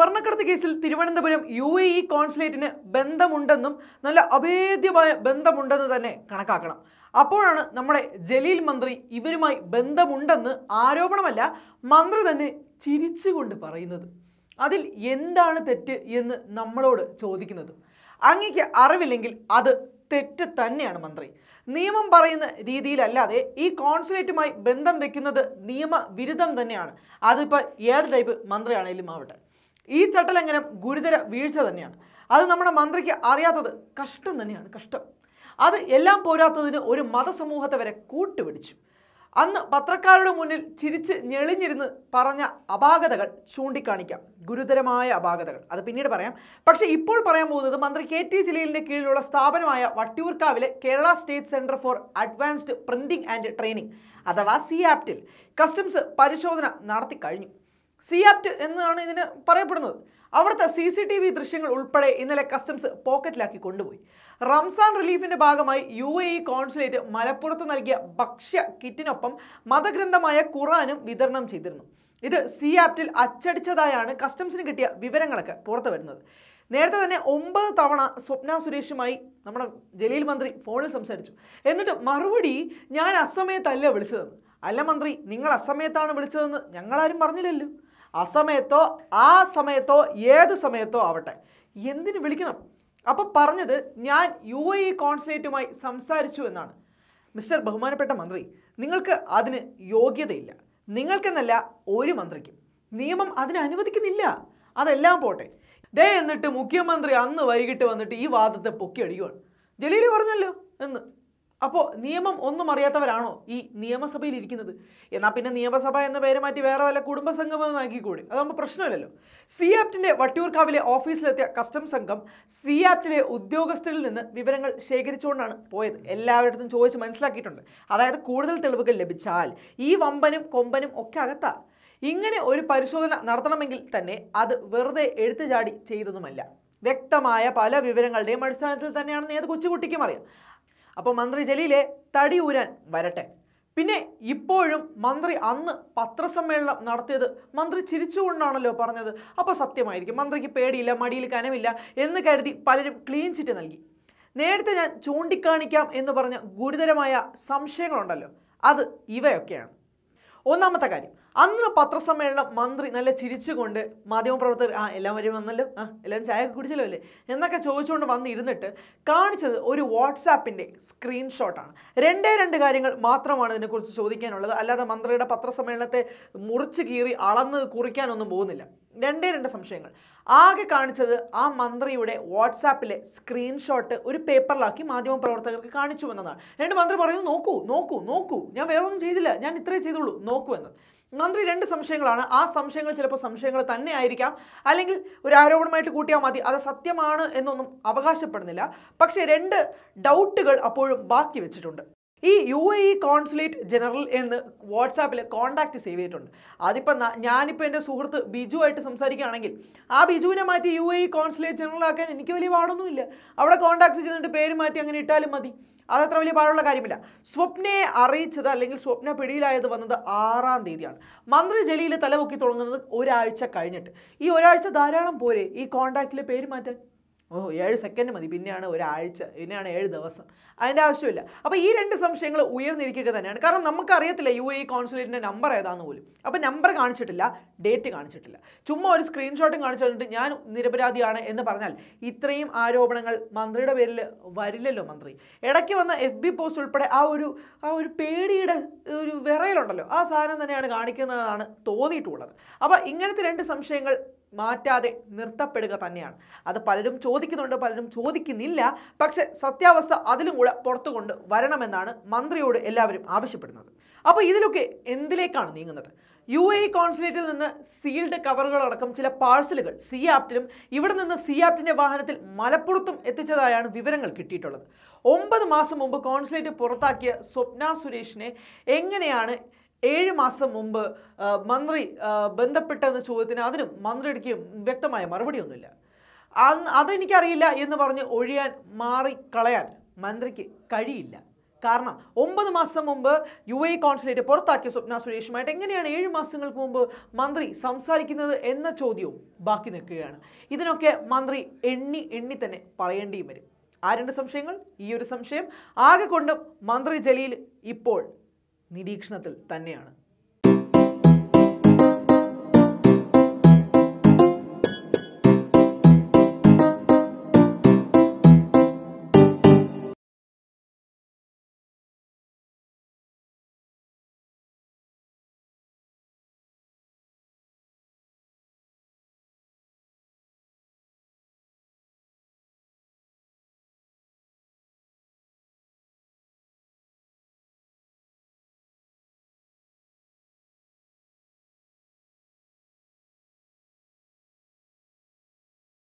സ്വർണ്ണക്കടത്ത് കേസിൽ Thiruvananthapuram U A E e കോൺസുലേറ്റിന് ബന്ധമുണ്ടെന്നും നല്ല അഭേദ്യമായ ബന്ധമുണ്ടെന്ന് തന്നെ കണക്കാക്കണം അപ്പോഴാണ് നമ്മുടെ ജലീൽ മന്ത്രി ഇവരുമായി ബന്ധമുണ്ടെന്ന് ആരോപണമല്ല മന്ത്രി തന്നെ ചിരിച്ചുകൊണ്ട് പറയുന്നത് അതിൽ എന്താണ് തെറ്റ് എന്ന് നമ്മളോട് ചോദിക്കുന്നത് അങ്ങക്ക് അറിവില്ലെങ്കിൽ അത് തെറ്റ് തന്നെയാണ് മന്ത്രി നിയമം പറയുന്ന രീതിയിലല്ലാതെ ഈ കോൺസുലേറ്റുമായി ബന്ധം വെക്കുന്നത് നിയമവിരുദ്ധം തന്നെയാണ് അതിപ്പോൾ ഏത് ടൈപ്പ് മന്ത്രിയാണേലും ആവട്ടെ ഈ എങ്ങനെ ഗുരുതര വീഴ്ച തന്നെയാണ് അത് നമ്മുടെ മന്ത്രിക്ക് അറിയാത്തത് കഷ്ടം തന്നെയാണ് കഷ്ടം അത് എല്ലാം പോരാത്തതിന് ഒരു മതസമൂഹത്തെ വരെ കൂട്ടുപിടിച്ചു അന്ന് പത്രക്കാരുടെ മുന്നിൽ ചിരിച്ച് ഞെളിഞ്ഞിരുന്ന് പറഞ്ഞ അപാകതകൾ ചൂണ്ടിക്കാണിക്കാം ഗുരുതരമായ അപാകതകൾ അത് പിന്നീട് പറയാം പക്ഷേ ഇപ്പോൾ പറയാൻ പോകുന്നത് മന്ത്രി കെ ടി ജലീലിൻ്റെ കീഴിലുള്ള സ്ഥാപനമായ വട്ടിയൂർക്കാവിലെ Kerala state centre for advanced printing and training അഥവാ സി ആപ്റ്റിൽ കസ്റ്റംസ് പരിശോധന നടത്തി കഴിഞ്ഞു സിയാപ്റ്റ് എന്നാണ് ഇതിന് പറയപ്പെടുന്നത് അവിടുത്തെ സി സി ടി വി ദൃശ്യങ്ങൾ ഉൾപ്പെടെ ഇന്നലെ കസ്റ്റംസ് പോക്കറ്റിലാക്കി കൊണ്ടുപോയി റംസാൻ റിലീഫിന്റെ ഭാഗമായി യു എ ഇ കോൺസുലേറ്റ് മലപ്പുറത്ത് നൽകിയ ഭക്ഷ്യ കിറ്റിനൊപ്പം മതഗ്രന്ഥമായ ഖുറാനും വിതരണം ചെയ്തിരുന്നു ഇത് സി ആപ്റ്റിൽ അച്ചടിച്ചതായാണ് കസ്റ്റംസിന് കിട്ടിയ വിവരങ്ങളൊക്കെ പുറത്തു വരുന്നത് നേരത്തെ തന്നെ ഒമ്പത് തവണ സ്വപ്ന സുരേഷുമായി നമ്മുടെ ജലീൽ മന്ത്രി ഫോണിൽ സംസാരിച്ചു എന്നിട്ട് മറുപടി ഞാൻ അസമയത്തല്ല വിളിച്ചതെന്ന് അല്ല മന്ത്രി നിങ്ങൾ അസമയത്താണ് വിളിച്ചതെന്ന് ഞങ്ങളാരും പറഞ്ഞില്ലല്ലോ അസമയത്തോ ആ സമയത്തോ ഏത് സമയത്തോ ആവട്ടെ എന്തിന് വിളിക്കണം അപ്പോൾ പറഞ്ഞത് ഞാൻ യു എ ഇ കോൺസുലേറ്റുമായി സംസാരിച്ചു എന്നാണ് മിസ്റ്റർ ബഹുമാനപ്പെട്ട മന്ത്രി നിങ്ങൾക്ക് അതിന് യോഗ്യതയില്ല നിങ്ങൾക്കെന്നല്ല ഒരു മന്ത്രിക്കും നിയമം അതിനെ അനുവദിക്കുന്നില്ല അതെല്ലാം പോട്ടെ ദേ എന്നിട്ട് മുഖ്യമന്ത്രി അന്ന് വൈകിട്ട് വന്നിട്ട് ഈ വാദത്തെ പൊക്കിയടിക്കുവാണ് ജലീൽ പറഞ്ഞല്ലോ എന്ന് അപ്പോൾ നിയമം ഒന്നും അറിയാത്തവരാണോ ഈ നിയമസഭയിൽ ഇരിക്കുന്നത് എന്നാൽ പിന്നെ നിയമസഭ എന്ന പേര് മാറ്റി വേറെ വല്ല നൽകിക്കൂടി അതാകുമ്പോൾ പ്രശ്നമില്ലല്ലോ സി ആപ്റ്റിൻ്റെ വട്ടിയൂർക്കാവിലെ ഓഫീസിലെത്തിയ കസ്റ്റംസ് സംഘം സി ആപ്റ്റിലെ ഉദ്യോഗസ്ഥരിൽ നിന്ന് വിവരങ്ങൾ ശേഖരിച്ചുകൊണ്ടാണ് പോയത് എല്ലാവരുടെ ചോദിച്ച് മനസ്സിലാക്കിയിട്ടുണ്ട് അതായത് കൂടുതൽ തെളിവുകൾ ലഭിച്ചാൽ ഈ വമ്പനും കൊമ്പനും ഒക്കെ അകത്താ ഇങ്ങനെ ഒരു പരിശോധന നടത്തണമെങ്കിൽ തന്നെ അത് വെറുതെ എഴുത്തുചാടി ചെയ്തതുമല്ല വ്യക്തമായ പല വിവരങ്ങളുടെയും അടിസ്ഥാനത്തിൽ തന്നെയാണെന്ന് ഏത് കൊച്ചുകുട്ടിക്കും അറിയാം അപ്പോൾ മന്ത്രി ജലീലെ തടി ഊരാൻ വരട്ടെ പിന്നെ ഇപ്പോഴും മന്ത്രി അന്ന് പത്രസമ്മേളനം നടത്തിയത് മന്ത്രി ചിരിച്ചുകൊണ്ടാണല്ലോ പറഞ്ഞത് അപ്പോൾ സത്യമായിരിക്കും മന്ത്രിക്ക് പേടിയില്ല മടിയിൽ കനമില്ല എന്ന് കരുതി പലരും ക്ലീൻ ചിറ്റ് നൽകി നേരത്തെ ഞാൻ ചൂണ്ടിക്കാണിക്കാം എന്ന് പറഞ്ഞ ഗുരുതരമായ സംശയങ്ങളുണ്ടല്ലോ അത് ഇവയൊക്കെയാണ് ഒന്നാമത്തെ കാര്യം അന്ന് പത്രസമ്മേളനം മന്ത്രി നല്ല ചിരിച്ചുകൊണ്ട് മാധ്യമപ്രവർത്തകർ ആ എല്ലാവരും വന്നല്ലോ ആ എല്ലാവരും ചായ കുടിച്ചല്ലോ അല്ലേ എന്നൊക്കെ ചോദിച്ചുകൊണ്ട് വന്നിരുന്നിട്ട് കാണിച്ചത് ഒരു വാട്സാപ്പിൻ്റെ സ്ക്രീൻഷോട്ടാണ് രണ്ടേ രണ്ട് കാര്യങ്ങൾ മാത്രമാണ് ഇതിനെക്കുറിച്ച് ചോദിക്കാനുള്ളത് അല്ലാതെ മന്ത്രിയുടെ പത്രസമ്മേളനത്തെ മുറിച്ച് കീറി അളന്ന് കുറിക്കാനൊന്നും പോകുന്നില്ല രണ്ടേ രണ്ട് സംശയങ്ങൾ ആകെ കാണിച്ചത് ആ മന്ത്രിയുടെ വാട്സാപ്പിലെ സ്ക്രീൻഷോട്ട് ഒരു പേപ്പറിലാക്കി മാധ്യമ പ്രവർത്തകർക്ക് കാണിച്ചു എന്നതാണ് രണ്ട് മന്ത്രി പറയുന്നു നോക്കൂ നോക്കൂ നോക്കൂ ഞാൻ വേറൊന്നും ചെയ്തില്ല ഞാൻ ഇത്രേ ചെയ്തുള്ളൂ നോക്കൂ എന്ന് മന്ത്രി രണ്ട് സംശയങ്ങളാണ് ആ സംശയങ്ങൾ ചിലപ്പോൾ സംശയങ്ങൾ തന്നെ ആയിരിക്കാം അല്ലെങ്കിൽ ഒരു ആരോപണമായിട്ട് കൂട്ടിയാൽ മതി അത് സത്യമാണ് എന്നൊന്നും അവകാശപ്പെടുന്നില്ല പക്ഷേ രണ്ട് ഡൗട്ടുകൾ അപ്പോഴും ബാക്കി വെച്ചിട്ടുണ്ട് ഈ U A E consulate general എന്ന് വാട്സാപ്പിൽ കോൺടാക്റ്റ് സേവ് ചെയ്തിട്ടുണ്ട് അതിപ്പോൾ ഞാനിപ്പോൾ എൻ്റെ സുഹൃത്ത് ബിജു ആയിട്ട് സംസാരിക്കുകയാണെങ്കിൽ ആ ബിജുവിനെ മാറ്റി U A E consulate general ആക്കാൻ എനിക്ക് വലിയ പാടൊന്നുമില്ല അവിടെ കോണ്ടാക്ട് ചെയ്തിട്ട് പേര് മാറ്റി അങ്ങനെ ഇട്ടാലും മതി അതത്ര വലിയ പാടുള്ള കാര്യമില്ല സ്വപ്നയെ അറിയിച്ചത് അല്ലെങ്കിൽ സ്വപ്ന പിടിയിലായത് വന്നത് ആറാം തീയതിയാണ് മന്ത്രി ജലീൽ തലപൊക്കി തുടങ്ങുന്നത് ഒരാഴ്ച കഴിഞ്ഞിട്ട് ഈ ഒരാഴ്ച ധാരാളം പോരെ ഈ കോണ്ടാക്റ്റിലെ പേര് മാറ്റാൻ ഓ ഏഴ് സെക്കൻഡ് മതി പിന്നെയാണ് ഒരാഴ്ച പിന്നെയാണ് ഏഴ് ദിവസം അതിൻ്റെ ആവശ്യമില്ല അപ്പോൾ ഈ രണ്ട് സംശയങ്ങൾ ഉയർന്നിരിക്കുക തന്നെയാണ് കാരണം നമുക്കറിയത്തില്ല യു എ കോൺസുലേറ്റിൻ്റെ നമ്പർ ഏതാണെന്ന് പോലും അപ്പോൾ നമ്പർ കാണിച്ചിട്ടില്ല ഡേറ്റ് കാണിച്ചിട്ടില്ല ചുമ്മാ ഒരു സ്ക്രീൻഷോട്ടും കാണിച്ചു തന്നിട്ട് ഞാൻ നിരപരാധിയാണ് എന്ന് പറഞ്ഞാൽ ഇത്രയും ആരോപണങ്ങൾ മന്ത്രിയുടെ പേരിൽ വരില്ലല്ലോ മന്ത്രി ഇടയ്ക്ക് വന്ന എഫ് ബി പോസ്റ്റ് ഉൾപ്പെടെ ആ ഒരു ആ ഒരു പേടിയുടെ ഒരു വിറയിലുണ്ടല്ലോ ആ സാധനം തന്നെയാണ് കാണിക്കുന്നതാണ് തോന്നിയിട്ടുള്ളത് അപ്പോൾ ഇങ്ങനത്തെ രണ്ട് സംശയങ്ങൾ മാറ്റാതെ നിർത്തപ്പെടുക തന്നെയാണ് അത് പലരും ചോദിക്കുന്നുണ്ട് പലരും ചോദിക്കുന്നില്ല പക്ഷേ സത്യാവസ്ഥ അതിലും കൂടെ പുറത്തു കൊണ്ട് വരണമെന്നാണ് മന്ത്രിയോട് എല്ലാവരും ആവശ്യപ്പെടുന്നത് അപ്പോൾ ഇതിലൊക്കെ എന്തിലേക്കാണ് നീങ്ങുന്നത് യു എ കോൺസുലേറ്റിൽ നിന്ന് സീൽഡ് കവറുകളടക്കം ചില പാഴ്സലുകൾ സി ആപ്റ്റിലും ഇവിടെ നിന്ന് സി ആപ്റ്റിൻ്റെ വാഹനത്തിൽ മലപ്പുറത്തും എത്തിച്ചതായാണ് വിവരങ്ങൾ കിട്ടിയിട്ടുള്ളത് ഒമ്പത് മാസം മുമ്പ് കോൺസുലേറ്റ് പുറത്താക്കിയ സ്വപ്ന സുരേഷിനെ എങ്ങനെയാണ് ഏഴ് മാസം മുമ്പ് മന്ത്രി ബന്ധപ്പെട്ടെന്ന ചോദ്യത്തിന് അതിനും മന്ത്രിയുടെ വ്യക്തമായ മറുപടിയൊന്നുമില്ല അന്ന് അതെനിക്കറിയില്ല എന്ന് പറഞ്ഞ് ഒഴിയാൻ മാറിക്കളയാൻ മന്ത്രിക്ക് കഴിയില്ല കാരണം ഒമ്പത് മാസം മുമ്പ് യു എ കോൺസുലേറ്റ് പുറത്താക്കിയ സ്വപ്ന സുരേഷുമായിട്ട് എങ്ങനെയാണ് ഏഴ് മാസങ്ങൾക്ക് മുമ്പ് മന്ത്രി സംസാരിക്കുന്നത് എന്ന ചോദ്യവും ബാക്കി നിൽക്കുകയാണ് ഇതിനൊക്കെ മന്ത്രി എണ്ണി എണ്ണി തന്നെ പറയേണ്ടിയും വരും ആ രണ്ട് സംശയങ്ങൾ ഈ ഒരു സംശയം ആകെ കൊണ്ടും മന്ത്രി ജലീൽ ഇപ്പോൾ നിരീക്ഷണത്തിൽ തന്നെയാണ്